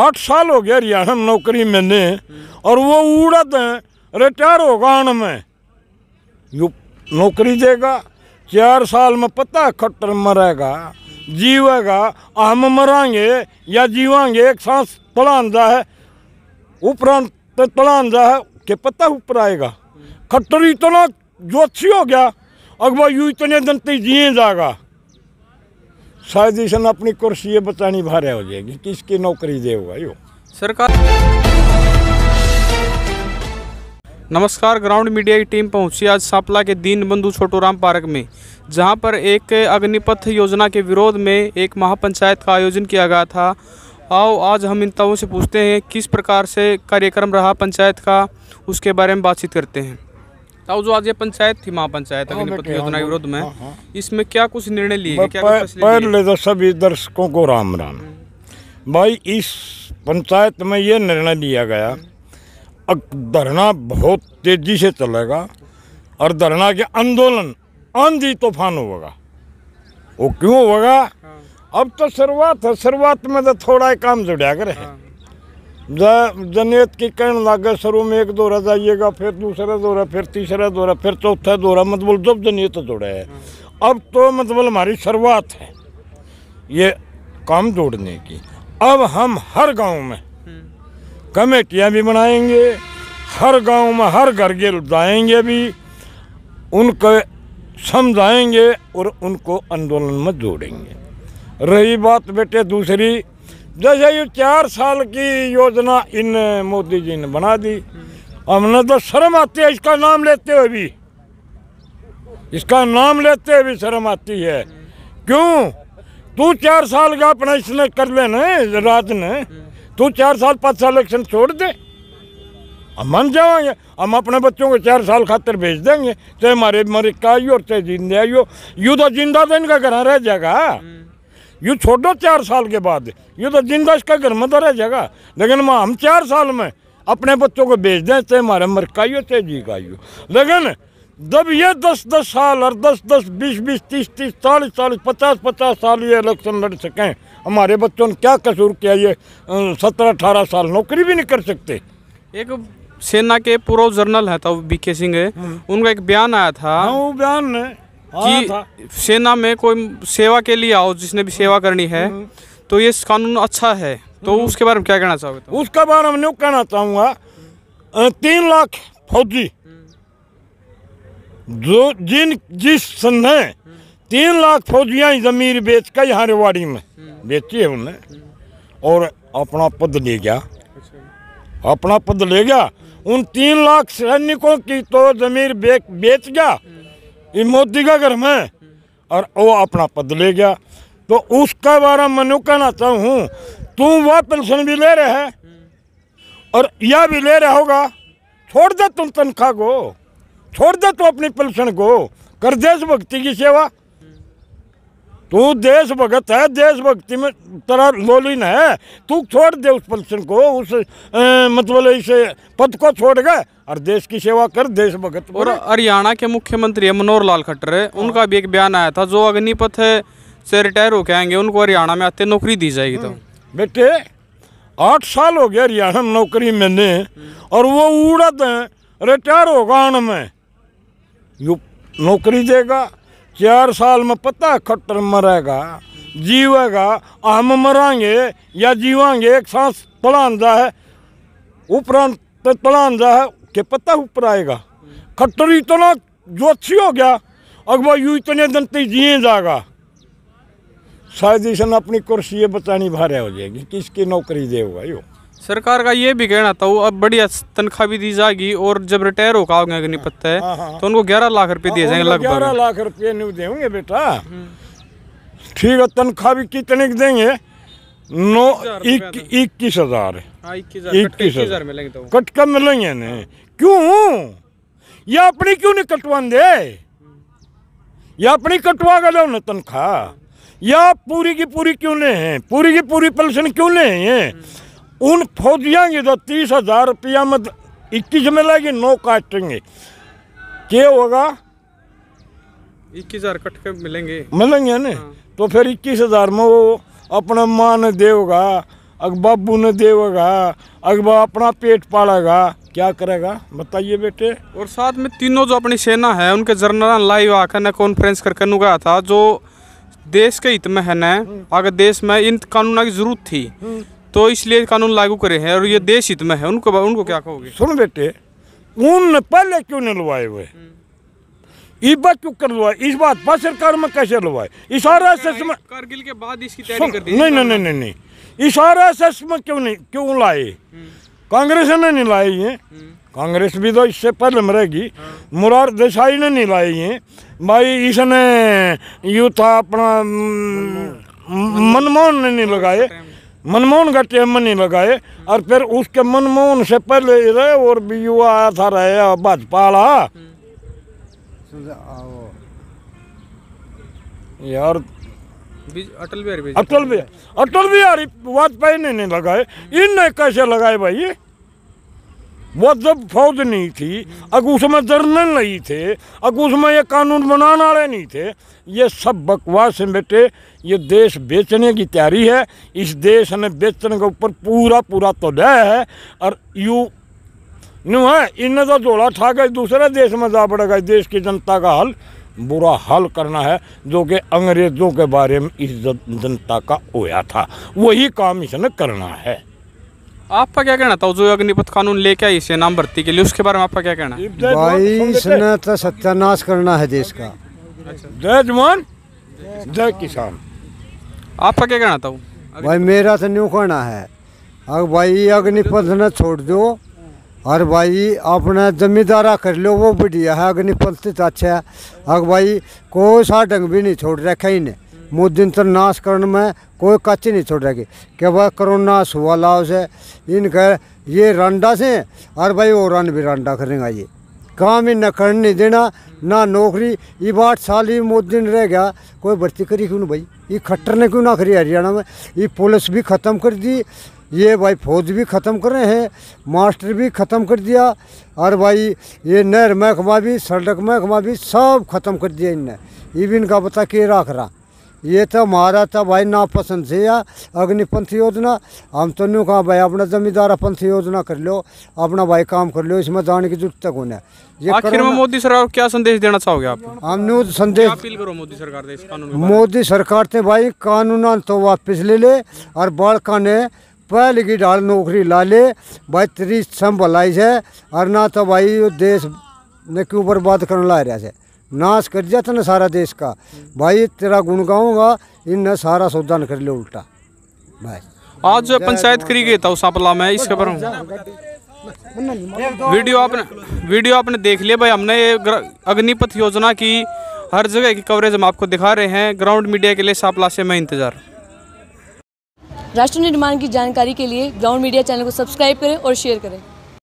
आठ साल हो गया रिया हम नौकरी में ने और वो उड़द है रिटायर होगा में यू नौकरी देगा चार साल में पता खट्टर मरेगा जीवेगा हम मरेंगे या जीवांगे एक सांस तलांजा है उपरांत तो तलांजा है के पता ऊपर आएगा खट्टर इतना अच्छी हो गया अगवा यू इतने दिन तक तो जिए जाएगा शायद अपनी कुर्सी बचानी भारे हो जाएगी किसकी नौकरी देगा यो सरकार नमस्कार ग्राउंड मीडिया की टीम पहुंची आज सापला के दीन बंधु छोटूराम पार्क में जहां पर एक अग्निपथ योजना के विरोध में एक महापंचायत का आयोजन किया गया था आओ आज हम इन तवों से पूछते हैं किस प्रकार से कार्यक्रम रहा पंचायत का उसके बारे में बातचीत करते हैं ताऊ जो आज ये पंचायत थी महापंचायत हाँ, अग्निपथ योजना के विरोध में हाँ, हाँ। इसमें क्या कुछ निर्णय लिए पहले तो सभी दर्शकों को राम राम भाई इस पंचायत में ये निर्णय लिया गया अब धरना बहुत तेजी से चलेगा और धरना के आंदोलन आंधी तूफान होगा वो क्यों होगा अब तो शुरुआत है शुरुआत में तो थोड़ा ही काम जुड़ा कर है हाँ। जनेत की कहने लागे शुरू में एक दौरा जाइएगा फिर दूसरा दौरा फिर तीसरा दौरा फिर चौथा दौरा मतलब जब जनेत जोड़ा है अब तो मतलब हमारी शुरुआत है ये काम जोड़ने की अब हम हर गांव में कमेटियां भी बनाएंगे हर गांव में हर घर के जाएंगे भी उनको समझाएंगे और उनको आंदोलन में जोड़ेंगे रही बात बेटे दूसरी जैसे ये चार साल की योजना इन मोदी जी ने बना दी हमने तो शर्म आती है इसका नाम लेते हुए भी इसका नाम लेते हुए भी शर्म आती है क्यों तू चार साल का अपना इसने कर लेना रात ने तू चार साल पाँच साल इलेक्शन छोड़ दे हम मन जाओगे हम अपने बच्चों को चार साल खातर भेज देंगे चाहे मरे का आइयो और चाहे जिंदे आइयो यू तो जिंदा तो इनका घर रह जाएगा यू छोड़ो चार साल के बाद यू तो जिंदा इसका घर में तो रह जाएगा लेकिन माँ हम चार साल में अपने बच्चों को भेज दें चाहे हमारे मरकाइयो चाहे जी काइयो लेकिन जब ये दस दस साल और दस दस बीस बीस तीस तीस चालीस चालीस पचास पचास साल ये इलेक्शन लड़ सकें हमारे बच्चों ने क्या कसूर किया ये सत्रह अठारह साल नौकरी भी नहीं कर सकते एक सेना के पूर्व जर्नल है तो बी के सिंह हम्म। उनका एक बयान आया था हाँ, वो बयान कि हाँ, सेना में कोई सेवा के लिए आओ जिसने भी सेवा करनी है हम्म। तो ये कानून अच्छा है तो हम्म। उसके बारे में क्या कहना चाहोगे उसके बारे में यूँ कहना चाहूंगा तीन लाख फौजी जो जिन जिस ने तीन लाख फौजिया जमीन बेच कर यहाँ रेवाड़ी में बेची है उन्हें और अपना पद ले गया अपना पद ले गया उन तीन लाख सैनिकों की तो जमीन बेच गया ये मोदी का घर में और वो अपना पद ले गया तो उसका बारे मैं कहना चाहूँ तू वह पेंशन भी ले रहे है और यह भी ले रहा होगा छोड़ दे तुम तनख्वाह को छोड़ दे तू अपनी पेंशन को कर दे भक्ति की सेवा तू देशभगत है देशभक्ति में तरह लोलिन है तू छोड़ दे उस पल्सन को उस ए, मतलब इस पद को छोड़ गए और देश की सेवा कर देशभगत और हरियाणा के मुख्यमंत्री है मनोहर लाल खट्टर उनका भी एक बयान आया था जो अग्निपथ से रिटायर होके आएंगे उनको हरियाणा में आते नौकरी दी जाएगी तो हम्म। बेटे आठ साल हो गया हरियाणा में नौकरी मैंने और वो उड़द रिटायर होगा में नौकरी देगा चार साल में पता खट्टर मरेगा जीवेगा हम मरेंगे या जीवांगे एक सांस तलान जा है उपरांत तलान जा है के पता ऊपर आएगा खट्टर इतना अच्छी हो गया अगवा यू इतने दिन तक जिए जाएगा शायद इसने अपनी कुर्सी बचानी भारे हो जाएगी किसकी नौकरी देगा यो सरकार का ये भी कहना था वो अब बढ़िया तनख्वाह भी दी जाएगी और जब रिटायर होकर आओगे अग्निपथ है हाँ, हाँ, हाँ। तो उनको ग्यारह लाख रुपए दिए जाएंगे लगभग ग्यारह लाख रुपये नहीं देंगे बेटा हम्म। ठीक है तनख्वाह भी कितने की देंगे नौ इक्कीस हजार इक्कीस हजार मिलेंगे कट कम मिलेंगे नहीं क्यों ये अपनी क्यों नहीं कटवा दे ये अपनी कटवा गए ना तनख्वाह या पूरी की पूरी क्यों ले है पूरी की पूरी पेंशन क्यों ले है उन फौजियाँ की तो तीस हजार रुपया मत इक्कीस में लगी नो काटेंगे क्या होगा इक्कीस हजार कट के मिलेंगे मिलेंगे ना हाँ। तो फिर इक्कीस हजार में वो अपना माँ ने देगा अग बाबू ने देगा अग अपना पेट पालेगा क्या करेगा बताइए बेटे और साथ में तीनों जो अपनी सेना है उनके जनरल लाइव आकर ने कॉन्फ्रेंस करके नुगा था जो देश के हित में है न हम्म। अगर देश में इन कानूनों की जरूरत थी हम्म। तो इसलिए कानून लागू करे हैं और ये देश हित में है उनको उनको क्या कहोगे सुन बेटे उन पहले क्यों नहीं लुवाए हुए हम्म। इस बात क्यों कर लुआ इस बात पर सरकार में कैसे लुवाए इशारा सेस कारगिल के बाद इसकी कर दी नहीं नहीं नहीं नहीं इशारा सेस में क्यों नहीं क्यों लाए हम्म। कांग्रेस ने नहीं लाए ये हम्म। कांग्रेस भी तो इससे पहले मरेगी रहेगी हाँ। मुरार देसाई ने नहीं लाए ये भाई इसने यू था अपना मनमोहन ने नहीं लगाए मनमोहन का टेम ही लगाए और फिर उसके मनमोहन से पहले रहे और भी युवा आया था रहे भाजपा यार अटल बिहारी अटल बिहारी अटल बिहारी वाजपेयी ने नहीं लगाए इनने कैसे लगाए भाई वो जब मतलब फौज नहीं थी अब उसमें जर्नल नहीं थे अब उसमें ये कानून बनाने वाले नहीं थे ये सब बकवास है बेटे ये देश बेचने की तैयारी है इस देश ने बेचने के ऊपर पूरा पूरा तो डय है और यू न है इन्हें तो जोड़ा ठा गया दूसरे देश में जा पड़ेगा देश की जनता का हल बुरा हल करना है जो कि अंग्रेज़ों के बारे में इस जनता का होया था वही काम इसने करना है आपका क्या कहना था जो अग्निपथ कानून लेके आई नाम भर्ती के लिए उसके बारे में आपका क्या कहना भाई इसने तो सत्यानाश करना है देश का अच्छा। जय जवान जय किसान आपका क्या कहना था भाई मेरा तो न्यू कहना है अगर भाई अग्निपथ न छोड़ दो और भाई अपना जमींदारा कर लो वो बढ़िया है अग्निपथ तो, तो अच्छा है अगर भाई कोई सा ढंग भी नहीं छोड़ रखा इन्हें मोदी तो नाश करने में कोई कच नहीं छोड़ रखी कि वह करोना सुबह लाओ से इनका ये रंडा से और भाई वो रन भी रंडा करेंगे ये काम ही न कर नहीं देना ना नौकरी ये बात साल ही मोदी दिन रह गया कोई भर्ती करी क्यों भाई ये खट्टर ने क्यों ना करी हरियाणा में ये पुलिस भी ख़त्म कर दी ये भाई फौज भी ख़त्म कर रहे हैं मास्टर भी ख़त्म कर दिया और भाई ये नहर महकमा भी सड़क महकमा भी सब ख़त्म कर दिया इनने ये भी इनका पता के राख रहा ये तो हमारा था भाई नापसंद से या अग्निपंथ योजना हम तो न्यू कहा भाई अपना जमींदार पंथ योजना कर लो अपना भाई काम कर लो इसमें जाने की जरूरत तक होने आखिर में मोदी सरकार क्या संदेश देना चाहोगे आप हम न्यू संदेश अपील करो मोदी सरकार से इस कानून मोदी सरकार से भाई कानून तो वापिस ले ले और बालका ने पहल की डाल नौकरी ला ले भाई तेरी संभलाई है और ना तो भाई देश ने क्यों बर्बाद करने ला रहा है नाश कर दिया था ना सारा देश का भाई तेरा गुण गाऊंगा इन सारा न कर लो उल्टा भाई आज जो पंचायत करी गई था उसपला में इस खबर वीडियो आपने वीडियो आपने देख लिया भाई हमने अग्निपथ योजना की हर जगह की कवरेज हम आपको दिखा रहे हैं ग्राउंड मीडिया के लिए सापला से मैं इंतजार राष्ट्र निर्माण की जानकारी के लिए ग्राउंड मीडिया चैनल को सब्सक्राइब करें और शेयर करें